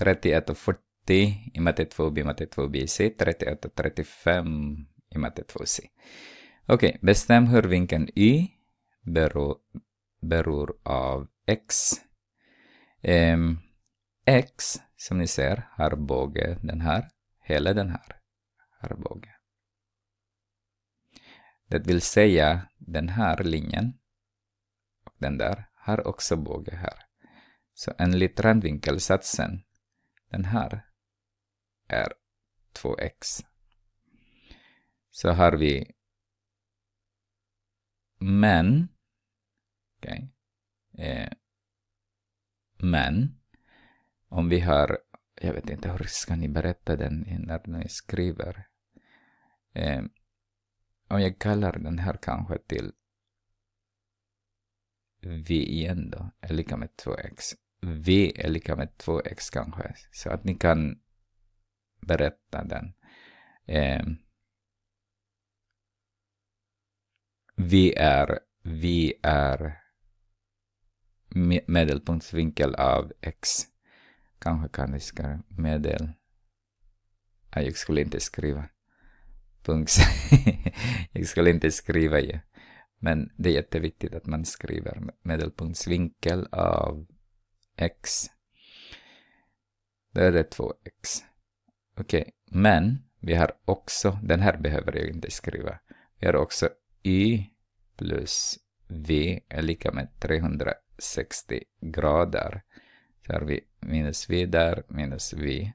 31 och 40 i matte 2b, matte 2b, c. 31 och 35 i matte 2c. Okej, okay, bestäm hur vinkeln y beror, beror av x. Um, x, som ni ser, har båge den här, hela den här har båge. Det vill säga, den här linjen och den där har också båge här. Så enligt randvinkelsatsen den här är 2x. Så har vi men. Okay. Eh, men. Om vi har, jag vet inte hur ska ni berätta den när ni skriver. Eh, om jag kallar den här kanske till v igen då, är lika med 2x. V är lika med 2x kanske. Så att ni kan berätta den. Eh, vi är, vi är medelpunktsvinkel av x. Kanske kan vi skriva medel. Ah, jag skulle inte skriva punkt. jag skulle inte skriva ju. Men det är jätteviktigt att man skriver medelpunktsvinkel av x. Där är 2x. Okej, okay. men vi har också, den här behöver jag inte skriva. Vi har också y plus v är lika med 360 grader. Så har vi minus v där, minus v.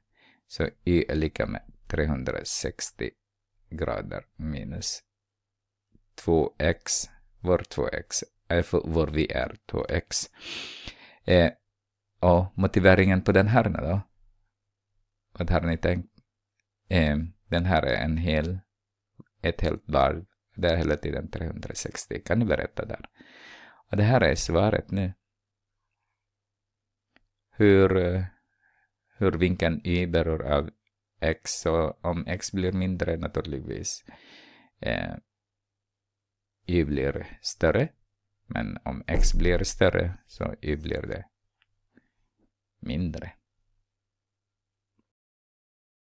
Så y är lika med 360 grader minus 2x. Vår 2x, äh, för vår v är 2x. Eh, och motiveringen på den här då? Vad har ni tänkt? Eh, den här är en hel, ett helt varv. Det är hela tiden 360. Kan ni berätta där? Och det här är svaret nu. Hur, eh, hur vinkeln y beror av x. Och om x blir mindre naturligtvis. Eh, y blir större. Men om x blir större så y blir det mindre.